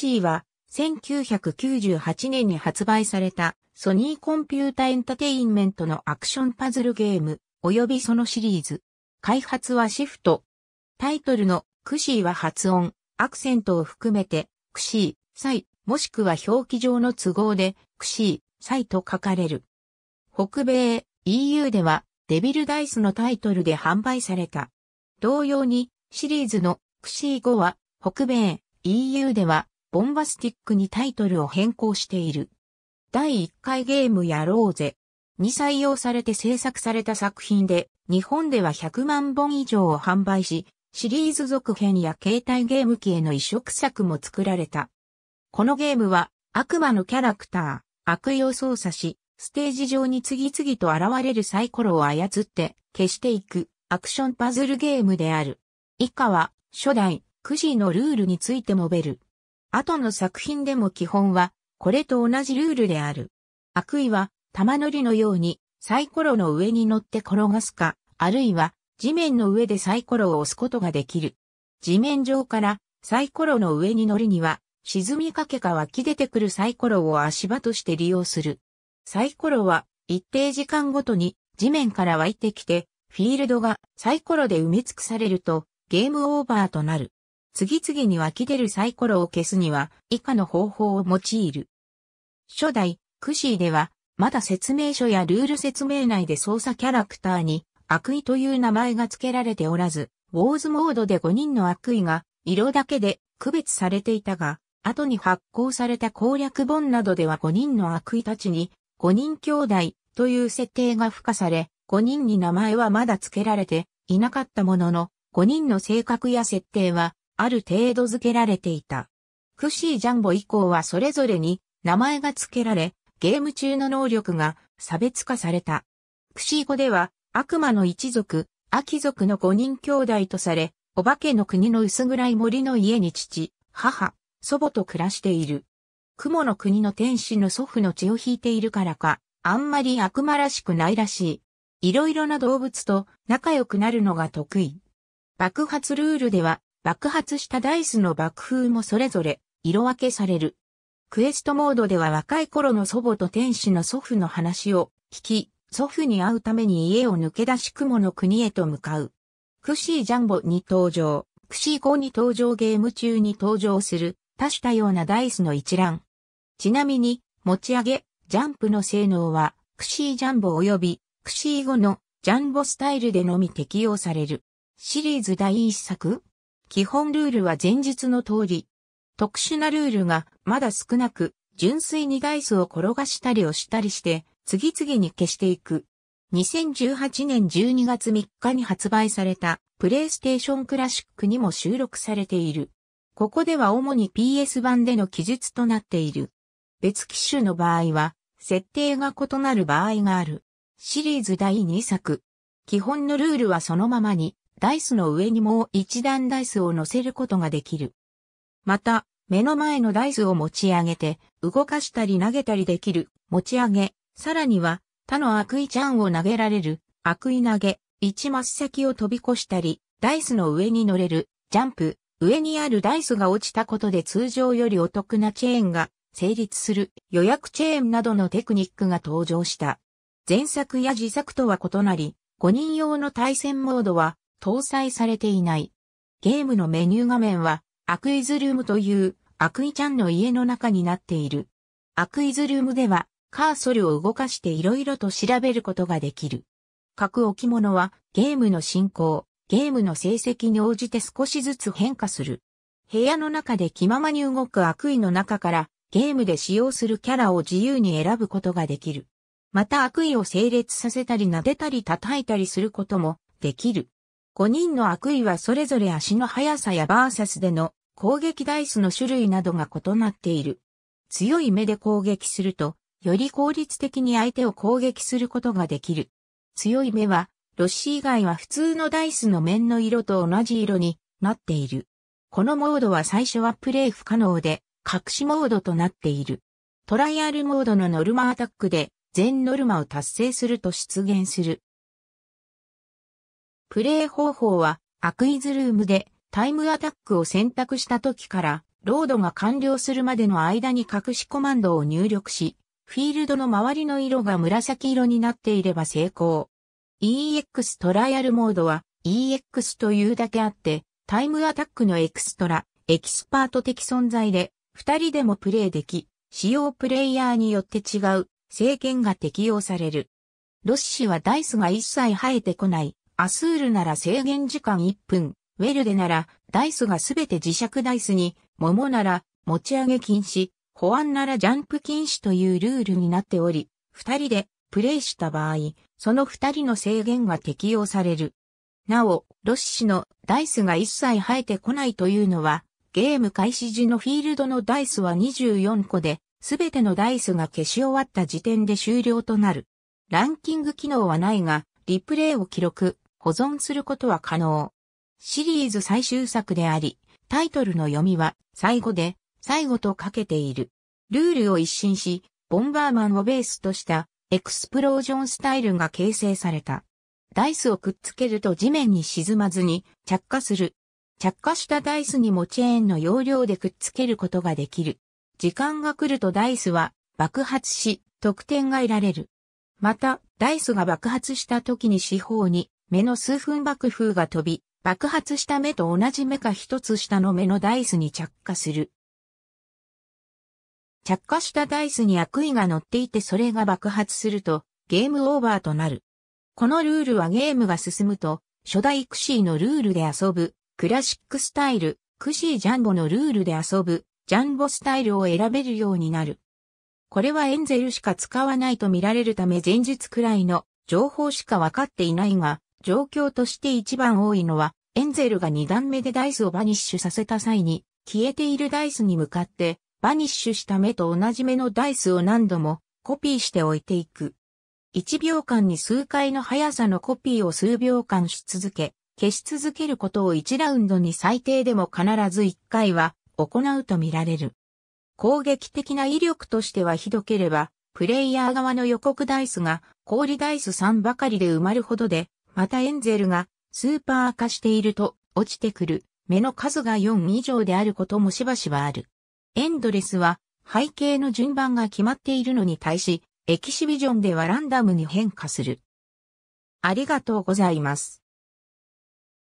シーは1998年に発売されたソニーコンピュータエンタテインメントのアクションパズルゲーム及びそのシリーズ。開発はシフト。タイトルのクシーは発音、アクセントを含めてクシー、サイ、もしくは表記上の都合でクシー、サイと書かれる。北米、EU ではデビルダイスのタイトルで販売された。同様にシリーズのクシー5は北米、EU ではボンバスティックにタイトルを変更している。第1回ゲームやろうぜに採用されて制作された作品で、日本では100万本以上を販売し、シリーズ続編や携帯ゲーム機への移植作も作られた。このゲームは悪魔のキャラクター、悪意を操作し、ステージ上に次々と現れるサイコロを操って消していくアクションパズルゲームである。以下は初代、くじのルールについて述べる。後の作品でも基本は、これと同じルールである。悪意は、玉乗りのように、サイコロの上に乗って転がすか、あるいは、地面の上でサイコロを押すことができる。地面上からサイコロの上に乗るには、沈みかけか湧き出てくるサイコロを足場として利用する。サイコロは一定時間ごとに地面から湧いてきて、フィールドがサイコロで埋め尽くされるとゲームオーバーとなる。次々に湧き出るサイコロを消すには以下の方法を用いる。初代、クシーでは、まだ説明書やルール説明内で操作キャラクターに悪意という名前が付けられておらず、ウォーズモードで5人の悪意が色だけで区別されていたが、後に発行された攻略本などでは5人の悪意たちに5人兄弟という設定が付加され、5人に名前はまだ付けられていなかったものの、5人の性格や設定はある程度付けられていた。クシージャンボ以降はそれぞれに名前が付けられ、ゲーム中の能力が差別化された。クシー語では悪魔の一族、アキ族の五人兄弟とされ、お化けの国の薄暗い森の家に父、母、祖母と暮らしている。雲の国の天使の祖父の血を引いているからか、あんまり悪魔らしくないらしい。いろいろな動物と仲良くなるのが得意。爆発ルールでは爆発したダイスの爆風もそれぞれ色分けされる。クエストモードでは若い頃の祖母と天使の祖父の話を聞き、祖父に会うために家を抜け出し雲の国へと向かう。クシージャンボに登場、クシー5に登場ゲーム中に登場する多種多様なダイスの一覧。ちなみに、持ち上げ、ジャンプの性能は、クシージャンボ及び、クシー5のジャンボスタイルでのみ適用される。シリーズ第一作基本ルールは前日の通り。特殊なルールがまだ少なく、純粋にダイスを転がしたり押したりして、次々に消していく。2018年12月3日に発売されたプレイステーションクラシックにも収録されている。ここでは主に PS 版での記述となっている。別機種の場合は、設定が異なる場合がある。シリーズ第2作。基本のルールはそのままに、ダイスの上にもう一段ダイスを乗せることができる。また、目の前のダイスを持ち上げて、動かしたり投げたりできる、持ち上げ、さらには、他の悪意ちゃんを投げられる、悪意投げ、一マス先を飛び越したり、ダイスの上に乗れる、ジャンプ、上にあるダイスが落ちたことで通常よりお得なチェーンが成立する予約チェーンなどのテクニックが登場した。前作や自作とは異なり、5人用の対戦モードは搭載されていない。ゲームのメニュー画面は、アクイズルームというアクイちゃんの家の中になっている。アクイズルームでは、カーソルを動かして色々と調べることができる。各置物は、ゲームの進行、ゲームの成績に応じて少しずつ変化する。部屋の中で気ままに動く悪意の中から、ゲームで使用するキャラを自由に選ぶことができる。また悪意を整列させたり撫でたり叩いたりすることもできる。5人の悪意はそれぞれ足の速さやバーサスでの攻撃ダイスの種類などが異なっている。強い目で攻撃すると、より効率的に相手を攻撃することができる。強い目は、ロッシー以外は普通のダイスの面の色と同じ色になっている。このモードは最初はプレイ不可能で、隠しモードとなっている。トライアルモードのノルマアタックで、全ノルマを達成すると出現する。プレイ方法は、アクイズルームでタイムアタックを選択した時から、ロードが完了するまでの間に隠しコマンドを入力し、フィールドの周りの色が紫色になっていれば成功。EX トライアルモードは EX というだけあって、タイムアタックのエクストラ、エキスパート的存在で、二人でもプレイでき、使用プレイヤーによって違う、制限が適用される。ロッシはダイスが一切生えてこない、アスールなら制限時間1分、ウェルデならダイスがすべて磁石ダイスに、桃なら持ち上げ禁止、保安ならジャンプ禁止というルールになっており、二人でプレイした場合、その二人の制限が適用される。なお、ロシのダイスが一切生えてこないというのは、ゲーム開始時のフィールドのダイスは24個で、すべてのダイスが消し終わった時点で終了となる。ランキング機能はないが、リプレイを記録、保存することは可能。シリーズ最終作であり、タイトルの読みは最後で最後とかけている。ルールを一新し、ボンバーマンをベースとしたエクスプロージョンスタイルが形成された。ダイスをくっつけると地面に沈まずに着火する。着火したダイスにもチェーンの要領でくっつけることができる。時間が来るとダイスは爆発し、得点が得られる。また、ダイスが爆発した時に四方に目の数分爆風が飛び、爆発した目と同じ目か一つ下の目のダイスに着火する。着火したダイスに悪意が乗っていてそれが爆発するとゲームオーバーとなる。このルールはゲームが進むと初代クシーのルールで遊ぶ、クラシックスタイル、クシージャンボのルールで遊ぶ、ジャンボスタイルを選べるようになる。これはエンゼルしか使わないと見られるため前日くらいの情報しかわかっていないが、状況として一番多いのは、エンゼルが2段目でダイスをバニッシュさせた際に、消えているダイスに向かって、バニッシュした目と同じ目のダイスを何度もコピーしておいていく。1秒間に数回の速さのコピーを数秒間し続け、消し続けることを1ラウンドに最低でも必ず1回は行うとみられる。攻撃的な威力としてはひどければ、プレイヤー側の予告ダイスが氷ダイス3ばかりで埋まるほどで、またエンゼルがスーパー化していると落ちてくる目の数が4以上であることもしばしばある。エンドレスは背景の順番が決まっているのに対し、エキシビジョンではランダムに変化する。ありがとうございます。